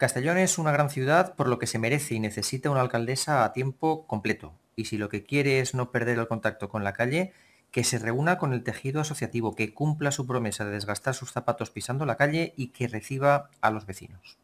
Castellón es una gran ciudad por lo que se merece y necesita una alcaldesa a tiempo completo. Y si lo que quiere es no perder el contacto con la calle, que se reúna con el tejido asociativo, que cumpla su promesa de desgastar sus zapatos pisando la calle y que reciba a los vecinos.